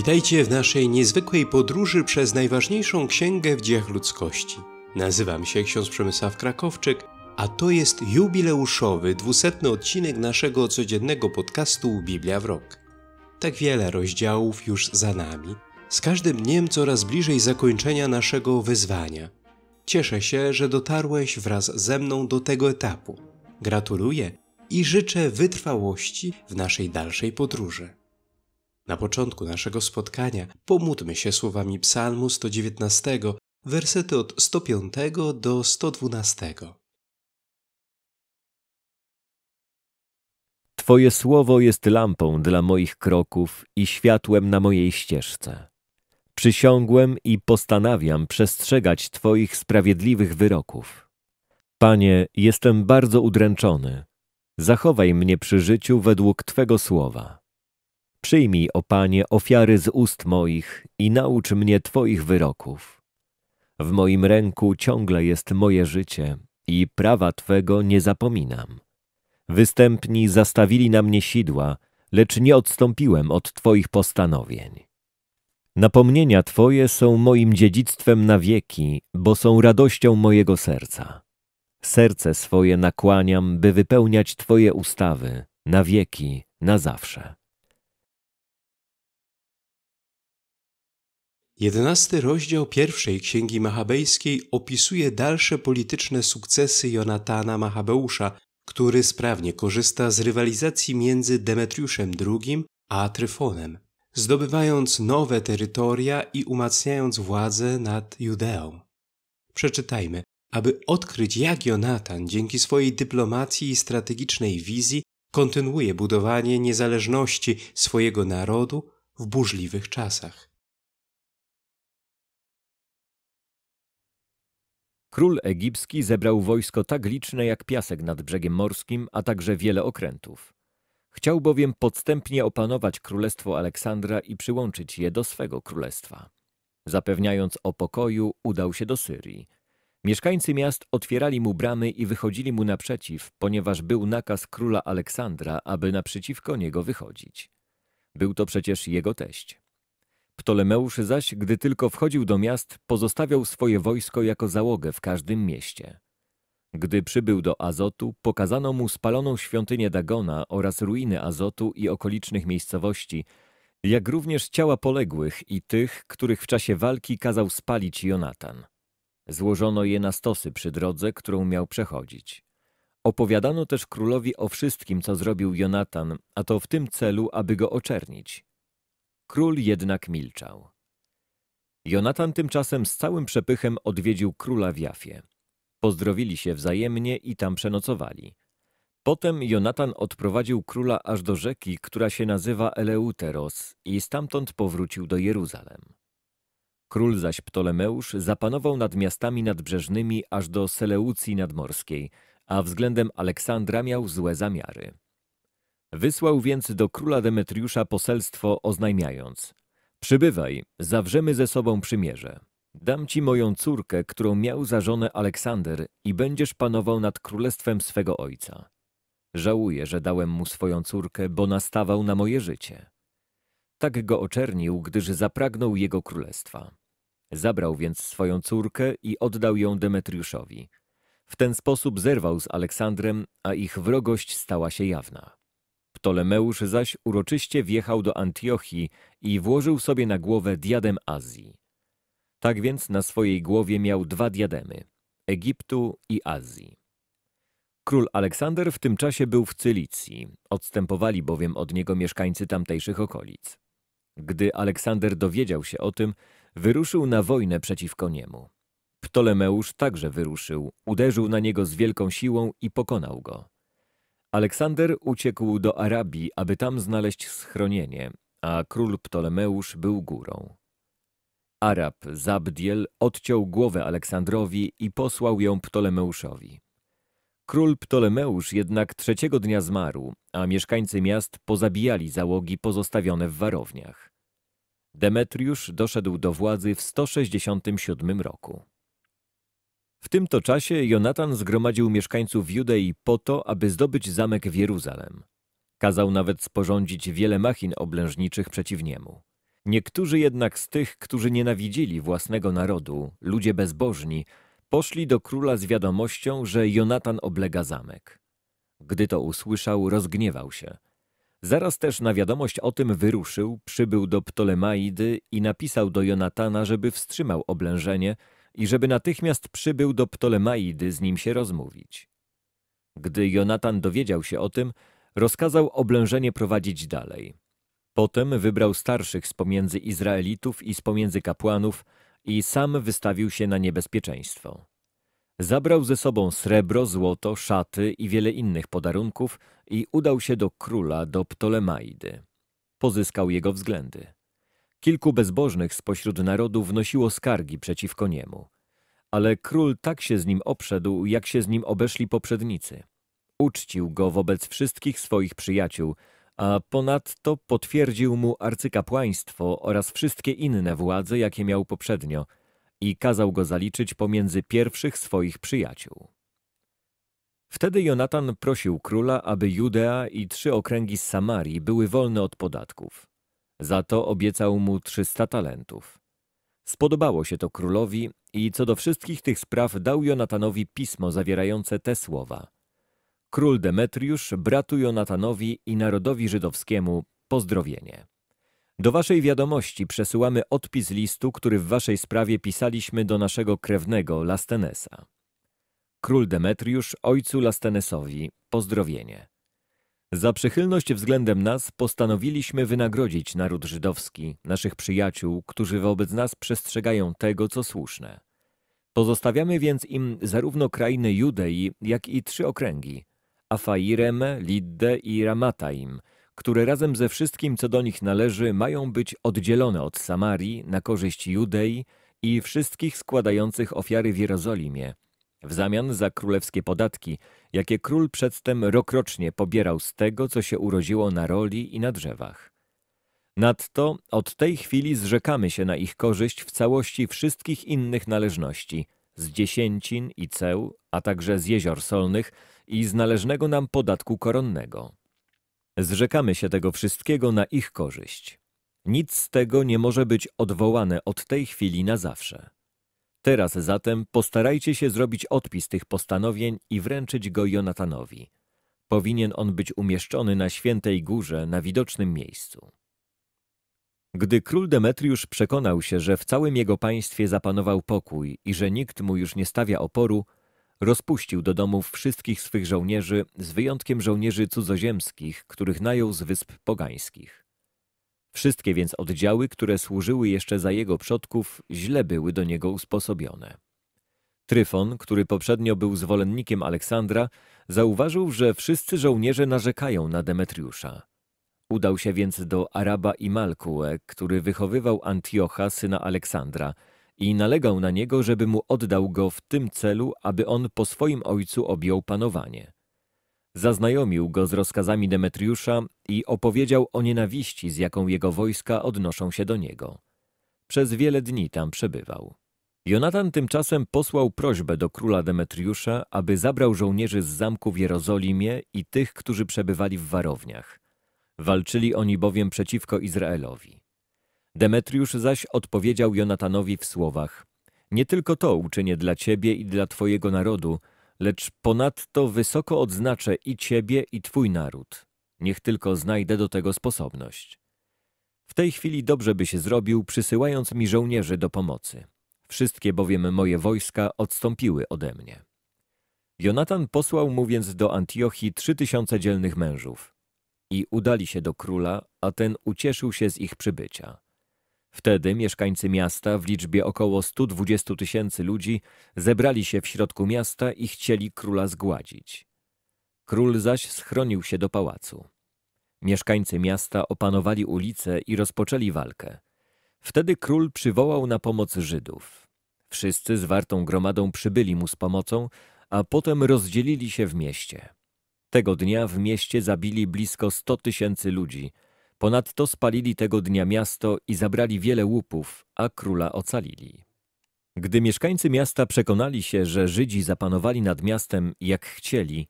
Witajcie w naszej niezwykłej podróży przez najważniejszą księgę w dziejach ludzkości. Nazywam się ksiądz Przemysław Krakowczyk, a to jest jubileuszowy, dwusetny odcinek naszego codziennego podcastu Biblia w Rok. Tak wiele rozdziałów już za nami, z każdym dniem coraz bliżej zakończenia naszego wyzwania. Cieszę się, że dotarłeś wraz ze mną do tego etapu. Gratuluję i życzę wytrwałości w naszej dalszej podróży. Na początku naszego spotkania pomódmy się słowami Psalmu 119, wersety od 105 do 112. Twoje słowo jest lampą dla moich kroków i światłem na mojej ścieżce. Przysiągłem i postanawiam przestrzegać Twoich sprawiedliwych wyroków. Panie, jestem bardzo udręczony. Zachowaj mnie przy życiu według Twego słowa. Przyjmij, o Panie, ofiary z ust moich i naucz mnie Twoich wyroków. W moim ręku ciągle jest moje życie i prawa Twego nie zapominam. Występni zastawili na mnie sidła, lecz nie odstąpiłem od Twoich postanowień. Napomnienia Twoje są moim dziedzictwem na wieki, bo są radością mojego serca. Serce swoje nakłaniam, by wypełniać Twoje ustawy na wieki, na zawsze. Jedenasty rozdział pierwszej księgi machabejskiej opisuje dalsze polityczne sukcesy Jonatana Machabeusza, który sprawnie korzysta z rywalizacji między Demetriuszem II a Tryfonem, zdobywając nowe terytoria i umacniając władzę nad Judeą. Przeczytajmy, aby odkryć jak Jonatan dzięki swojej dyplomacji i strategicznej wizji kontynuuje budowanie niezależności swojego narodu w burzliwych czasach. Król egipski zebrał wojsko tak liczne jak piasek nad brzegiem morskim, a także wiele okrętów. Chciał bowiem podstępnie opanować królestwo Aleksandra i przyłączyć je do swego królestwa. Zapewniając o pokoju, udał się do Syrii. Mieszkańcy miast otwierali mu bramy i wychodzili mu naprzeciw, ponieważ był nakaz króla Aleksandra, aby naprzeciwko niego wychodzić. Był to przecież jego teść. Ptolemeusz zaś, gdy tylko wchodził do miast, pozostawiał swoje wojsko jako załogę w każdym mieście. Gdy przybył do Azotu, pokazano mu spaloną świątynię Dagona oraz ruiny Azotu i okolicznych miejscowości, jak również ciała poległych i tych, których w czasie walki kazał spalić Jonatan. Złożono je na stosy przy drodze, którą miał przechodzić. Opowiadano też królowi o wszystkim, co zrobił Jonatan, a to w tym celu, aby go oczernić. Król jednak milczał. Jonatan tymczasem z całym przepychem odwiedził króla w Jafie. Pozdrowili się wzajemnie i tam przenocowali. Potem Jonatan odprowadził króla aż do rzeki, która się nazywa Eleuteros i stamtąd powrócił do Jeruzalem. Król zaś Ptolemeusz zapanował nad miastami nadbrzeżnymi aż do Seleucji Nadmorskiej, a względem Aleksandra miał złe zamiary. Wysłał więc do króla Demetriusza poselstwo oznajmiając Przybywaj, zawrzemy ze sobą przymierze. Dam ci moją córkę, którą miał za żonę Aleksander i będziesz panował nad królestwem swego ojca. Żałuję, że dałem mu swoją córkę, bo nastawał na moje życie. Tak go oczernił, gdyż zapragnął jego królestwa. Zabrał więc swoją córkę i oddał ją Demetriuszowi. W ten sposób zerwał z Aleksandrem, a ich wrogość stała się jawna. Ptolemeusz zaś uroczyście wjechał do Antiochii i włożył sobie na głowę diadem Azji. Tak więc na swojej głowie miał dwa diademy – Egiptu i Azji. Król Aleksander w tym czasie był w Cylicji, odstępowali bowiem od niego mieszkańcy tamtejszych okolic. Gdy Aleksander dowiedział się o tym, wyruszył na wojnę przeciwko niemu. Ptolemeusz także wyruszył, uderzył na niego z wielką siłą i pokonał go. Aleksander uciekł do Arabii, aby tam znaleźć schronienie, a król Ptolemeusz był górą. Arab Zabdiel odciął głowę Aleksandrowi i posłał ją Ptolemeuszowi. Król Ptolemeusz jednak trzeciego dnia zmarł, a mieszkańcy miast pozabijali załogi pozostawione w warowniach. Demetriusz doszedł do władzy w 167 roku. W tym to czasie Jonatan zgromadził mieszkańców Judei po to, aby zdobyć zamek w Jeruzalem. Kazał nawet sporządzić wiele machin oblężniczych przeciw niemu. Niektórzy jednak z tych, którzy nienawidzili własnego narodu, ludzie bezbożni, poszli do króla z wiadomością, że Jonatan oblega zamek. Gdy to usłyszał, rozgniewał się. Zaraz też na wiadomość o tym wyruszył, przybył do Ptolemaidy i napisał do Jonatana, żeby wstrzymał oblężenie – i żeby natychmiast przybył do Ptolemaidy z nim się rozmówić. Gdy Jonatan dowiedział się o tym, rozkazał oblężenie prowadzić dalej. Potem wybrał starszych z pomiędzy Izraelitów i z pomiędzy kapłanów i sam wystawił się na niebezpieczeństwo. Zabrał ze sobą srebro, złoto, szaty i wiele innych podarunków i udał się do króla, do Ptolemaidy. Pozyskał jego względy. Kilku bezbożnych spośród narodu wnosiło skargi przeciwko niemu. Ale król tak się z nim obszedł, jak się z nim obeszli poprzednicy. Uczcił go wobec wszystkich swoich przyjaciół, a ponadto potwierdził mu arcykapłaństwo oraz wszystkie inne władze, jakie miał poprzednio i kazał go zaliczyć pomiędzy pierwszych swoich przyjaciół. Wtedy Jonatan prosił króla, aby Judea i trzy okręgi z Samarii były wolne od podatków. Za to obiecał mu 300 talentów. Spodobało się to królowi i co do wszystkich tych spraw dał Jonatanowi pismo zawierające te słowa. Król Demetriusz, bratu Jonatanowi i narodowi żydowskiemu pozdrowienie. Do waszej wiadomości przesyłamy odpis listu, który w waszej sprawie pisaliśmy do naszego krewnego Lastenesa. Król Demetriusz, ojcu Lastenesowi, pozdrowienie. Za przychylność względem nas postanowiliśmy wynagrodzić naród żydowski, naszych przyjaciół, którzy wobec nas przestrzegają tego, co słuszne. Pozostawiamy więc im zarówno krainy Judei, jak i trzy okręgi, Afairem, Lidde i Ramataim, które razem ze wszystkim, co do nich należy, mają być oddzielone od Samarii na korzyść Judei i wszystkich składających ofiary w Jerozolimie, w zamian za królewskie podatki – jakie król przedtem rokrocznie pobierał z tego, co się urodziło na roli i na drzewach. Nadto od tej chwili zrzekamy się na ich korzyść w całości wszystkich innych należności, z dziesięcin i ceł, a także z jezior solnych i z należnego nam podatku koronnego. Zrzekamy się tego wszystkiego na ich korzyść. Nic z tego nie może być odwołane od tej chwili na zawsze. Teraz zatem postarajcie się zrobić odpis tych postanowień i wręczyć go Jonatanowi. Powinien on być umieszczony na świętej górze, na widocznym miejscu. Gdy król Demetriusz przekonał się, że w całym jego państwie zapanował pokój i że nikt mu już nie stawia oporu, rozpuścił do domów wszystkich swych żołnierzy, z wyjątkiem żołnierzy cudzoziemskich, których najął z wysp pogańskich. Wszystkie więc oddziały, które służyły jeszcze za jego przodków, źle były do niego usposobione. Tryfon, który poprzednio był zwolennikiem Aleksandra, zauważył, że wszyscy żołnierze narzekają na Demetriusza. Udał się więc do Araba i Malkuę, który wychowywał Antiocha, syna Aleksandra, i nalegał na niego, żeby mu oddał go w tym celu, aby on po swoim ojcu objął panowanie. Zaznajomił go z rozkazami Demetriusza i opowiedział o nienawiści, z jaką jego wojska odnoszą się do niego. Przez wiele dni tam przebywał. Jonatan tymczasem posłał prośbę do króla Demetriusza, aby zabrał żołnierzy z zamku w Jerozolimie i tych, którzy przebywali w warowniach. Walczyli oni bowiem przeciwko Izraelowi. Demetriusz zaś odpowiedział Jonatanowi w słowach: Nie tylko to uczynię dla ciebie i dla twojego narodu, lecz ponadto wysoko odznaczę i Ciebie, i Twój naród. Niech tylko znajdę do tego sposobność. W tej chwili dobrze by się zrobił, przysyłając mi żołnierzy do pomocy. Wszystkie bowiem moje wojska odstąpiły ode mnie. Jonatan posłał mu więc do Antiochii trzy tysiące dzielnych mężów. I udali się do króla, a ten ucieszył się z ich przybycia. Wtedy mieszkańcy miasta w liczbie około 120 tysięcy ludzi zebrali się w środku miasta i chcieli króla zgładzić. Król zaś schronił się do pałacu. Mieszkańcy miasta opanowali ulice i rozpoczęli walkę. Wtedy król przywołał na pomoc Żydów. Wszyscy zwartą gromadą przybyli mu z pomocą, a potem rozdzielili się w mieście. Tego dnia w mieście zabili blisko 100 tysięcy ludzi – Ponadto spalili tego dnia miasto i zabrali wiele łupów, a króla ocalili. Gdy mieszkańcy miasta przekonali się, że Żydzi zapanowali nad miastem jak chcieli,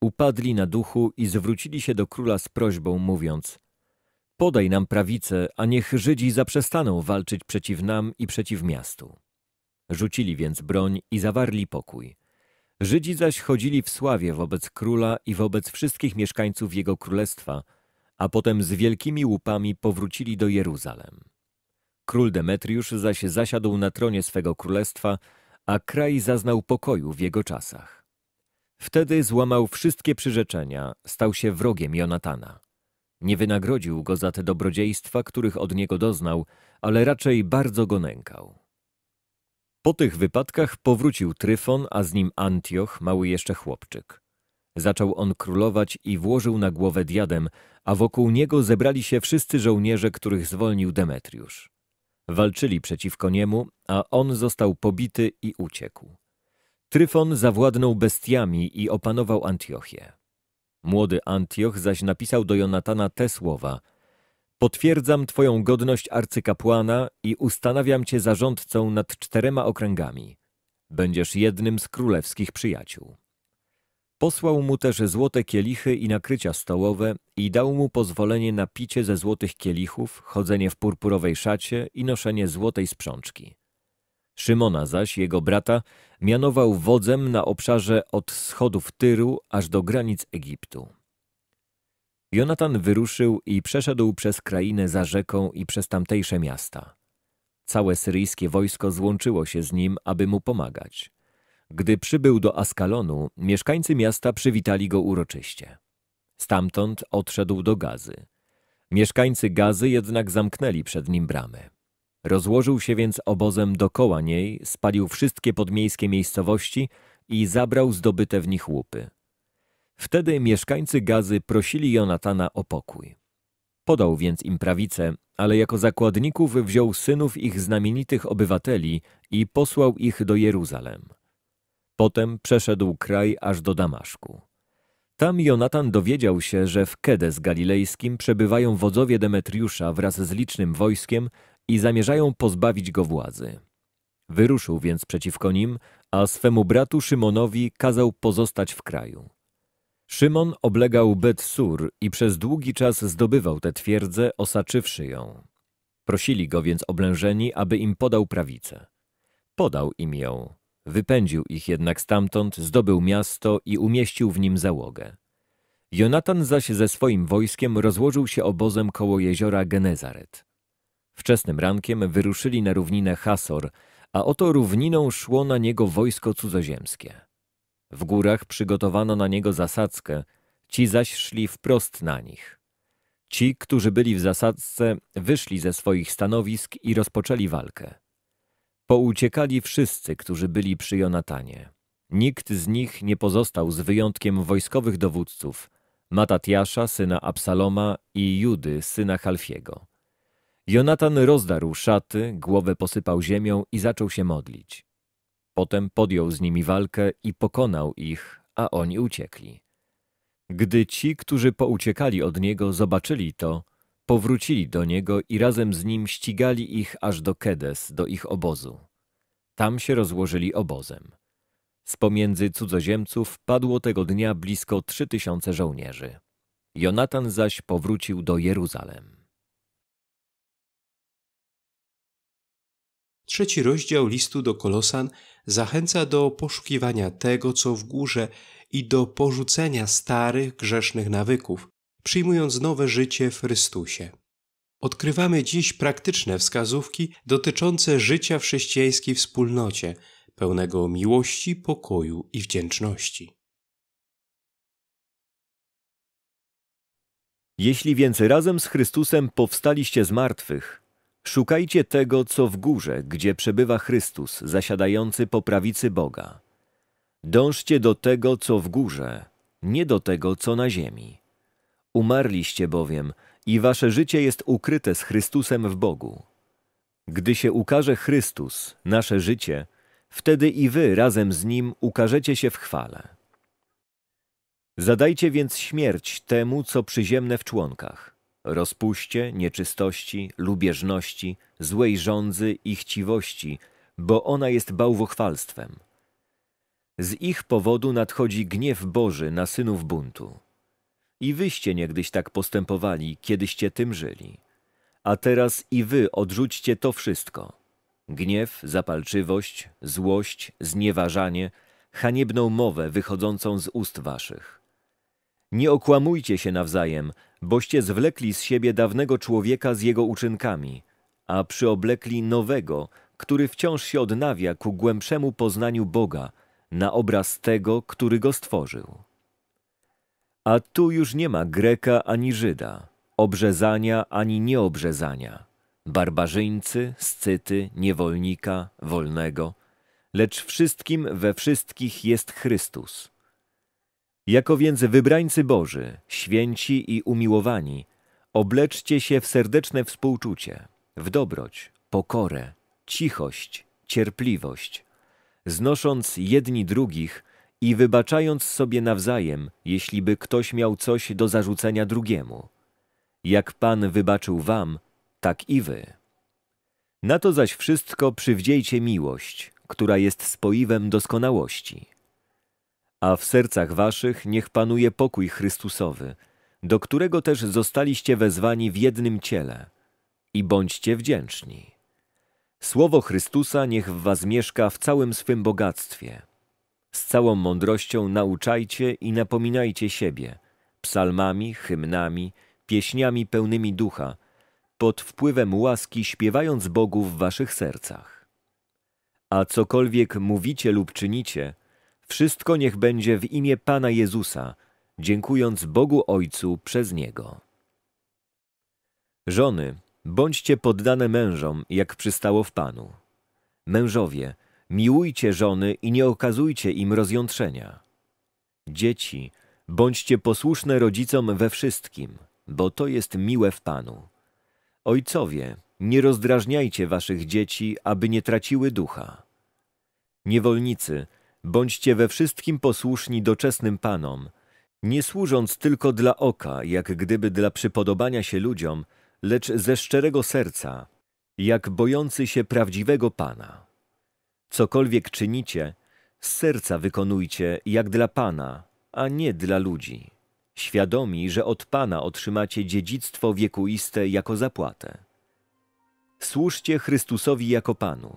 upadli na duchu i zwrócili się do króla z prośbą, mówiąc: Podaj nam prawicę, a niech Żydzi zaprzestaną walczyć przeciw nam i przeciw miastu. Rzucili więc broń i zawarli pokój. Żydzi zaś chodzili w sławie wobec króla i wobec wszystkich mieszkańców jego królestwa a potem z wielkimi łupami powrócili do Jeruzalem. Król Demetriusz zaś zasiadł na tronie swego królestwa, a kraj zaznał pokoju w jego czasach. Wtedy złamał wszystkie przyrzeczenia, stał się wrogiem Jonatana. Nie wynagrodził go za te dobrodziejstwa, których od niego doznał, ale raczej bardzo go nękał. Po tych wypadkach powrócił Tryfon, a z nim Antioch, mały jeszcze chłopczyk. Zaczął on królować i włożył na głowę diadem, a wokół niego zebrali się wszyscy żołnierze, których zwolnił Demetriusz. Walczyli przeciwko niemu, a on został pobity i uciekł. Tryfon zawładnął bestiami i opanował Antiochię. Młody Antioch zaś napisał do Jonatana te słowa – Potwierdzam Twoją godność arcykapłana i ustanawiam Cię zarządcą nad czterema okręgami. Będziesz jednym z królewskich przyjaciół. Posłał mu też złote kielichy i nakrycia stołowe i dał mu pozwolenie na picie ze złotych kielichów, chodzenie w purpurowej szacie i noszenie złotej sprzączki. Szymona zaś, jego brata, mianował wodzem na obszarze od schodów Tyru aż do granic Egiptu. Jonatan wyruszył i przeszedł przez krainę za rzeką i przez tamtejsze miasta. Całe syryjskie wojsko złączyło się z nim, aby mu pomagać. Gdy przybył do Askalonu, mieszkańcy miasta przywitali go uroczyście. Stamtąd odszedł do Gazy. Mieszkańcy Gazy jednak zamknęli przed nim bramy. Rozłożył się więc obozem dokoła niej, spalił wszystkie podmiejskie miejscowości i zabrał zdobyte w nich łupy. Wtedy mieszkańcy Gazy prosili Jonatana o pokój. Podał więc im prawicę, ale jako zakładników wziął synów ich znamienitych obywateli i posłał ich do Jeruzalem. Potem przeszedł kraj aż do Damaszku. Tam Jonatan dowiedział się, że w Kedes Galilejskim przebywają wodzowie Demetriusza wraz z licznym wojskiem i zamierzają pozbawić go władzy. Wyruszył więc przeciwko nim, a swemu bratu Szymonowi kazał pozostać w kraju. Szymon oblegał Bet-Sur i przez długi czas zdobywał tę twierdzę, osaczywszy ją. Prosili go więc oblężeni, aby im podał prawicę. Podał im ją. Wypędził ich jednak stamtąd, zdobył miasto i umieścił w nim załogę. Jonatan zaś ze swoim wojskiem rozłożył się obozem koło jeziora Genezaret. Wczesnym rankiem wyruszyli na równinę Hasor, a oto równiną szło na niego wojsko cudzoziemskie. W górach przygotowano na niego zasadzkę, ci zaś szli wprost na nich. Ci, którzy byli w zasadzce, wyszli ze swoich stanowisk i rozpoczęli walkę. Pouciekali wszyscy, którzy byli przy Jonatanie. Nikt z nich nie pozostał z wyjątkiem wojskowych dowódców Matatiasza, syna Absaloma i Judy, syna Halfiego. Jonatan rozdarł szaty, głowę posypał ziemią i zaczął się modlić. Potem podjął z nimi walkę i pokonał ich, a oni uciekli. Gdy ci, którzy pouciekali od niego, zobaczyli to, Powrócili do niego i razem z nim ścigali ich aż do Kedes, do ich obozu. Tam się rozłożyli obozem. Z pomiędzy cudzoziemców padło tego dnia blisko trzy tysiące żołnierzy. Jonatan zaś powrócił do Jeruzalem. Trzeci rozdział listu do Kolosan zachęca do poszukiwania tego, co w górze i do porzucenia starych, grzesznych nawyków, przyjmując nowe życie w Chrystusie. Odkrywamy dziś praktyczne wskazówki dotyczące życia w chrześcijańskiej wspólnocie, pełnego miłości, pokoju i wdzięczności. Jeśli więc razem z Chrystusem powstaliście z martwych, szukajcie tego, co w górze, gdzie przebywa Chrystus, zasiadający po prawicy Boga. Dążcie do tego, co w górze, nie do tego, co na ziemi. Umarliście bowiem i wasze życie jest ukryte z Chrystusem w Bogu. Gdy się ukaże Chrystus, nasze życie, wtedy i wy razem z Nim ukażecie się w chwale. Zadajcie więc śmierć temu, co przyziemne w członkach. Rozpuście, nieczystości, lubieżności, złej żądzy i chciwości, bo ona jest bałwochwalstwem. Z ich powodu nadchodzi gniew Boży na synów buntu. I wyście niegdyś tak postępowali, kiedyście tym żyli. A teraz i wy odrzućcie to wszystko. Gniew, zapalczywość, złość, znieważanie, haniebną mowę wychodzącą z ust waszych. Nie okłamujcie się nawzajem, boście zwlekli z siebie dawnego człowieka z jego uczynkami, a przyoblekli nowego, który wciąż się odnawia ku głębszemu poznaniu Boga, na obraz tego, który go stworzył. A tu już nie ma Greka ani Żyda, obrzezania ani nieobrzezania, barbarzyńcy, scyty, niewolnika, wolnego, lecz wszystkim we wszystkich jest Chrystus. Jako więc wybrańcy Boży, święci i umiłowani, obleczcie się w serdeczne współczucie, w dobroć, pokorę, cichość, cierpliwość, znosząc jedni drugich – i wybaczając sobie nawzajem, jeśli by ktoś miał coś do zarzucenia drugiemu. Jak Pan wybaczył wam, tak i wy. Na to zaś wszystko przywdziejcie miłość, która jest spoiwem doskonałości. A w sercach waszych niech panuje pokój Chrystusowy, do którego też zostaliście wezwani w jednym ciele. I bądźcie wdzięczni. Słowo Chrystusa niech w was mieszka w całym swym bogactwie – z całą mądrością nauczajcie i napominajcie siebie psalmami, hymnami, pieśniami pełnymi ducha, pod wpływem łaski śpiewając Bogu w waszych sercach. A cokolwiek mówicie lub czynicie, wszystko niech będzie w imię Pana Jezusa, dziękując Bogu Ojcu przez Niego. Żony, bądźcie poddane mężom, jak przystało w Panu. Mężowie, miłujcie żony i nie okazujcie im rozjątrzenia. Dzieci, bądźcie posłuszne rodzicom we wszystkim, bo to jest miłe w Panu. Ojcowie, nie rozdrażniajcie waszych dzieci, aby nie traciły ducha. Niewolnicy, bądźcie we wszystkim posłuszni doczesnym Panom, nie służąc tylko dla oka, jak gdyby dla przypodobania się ludziom, lecz ze szczerego serca, jak bojący się prawdziwego Pana. Cokolwiek czynicie, z serca wykonujcie jak dla Pana, a nie dla ludzi. Świadomi, że od Pana otrzymacie dziedzictwo wiekuiste jako zapłatę. Służcie Chrystusowi jako Panu.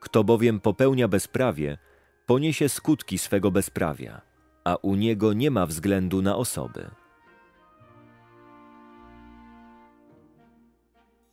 Kto bowiem popełnia bezprawie, poniesie skutki swego bezprawia, a u niego nie ma względu na osoby.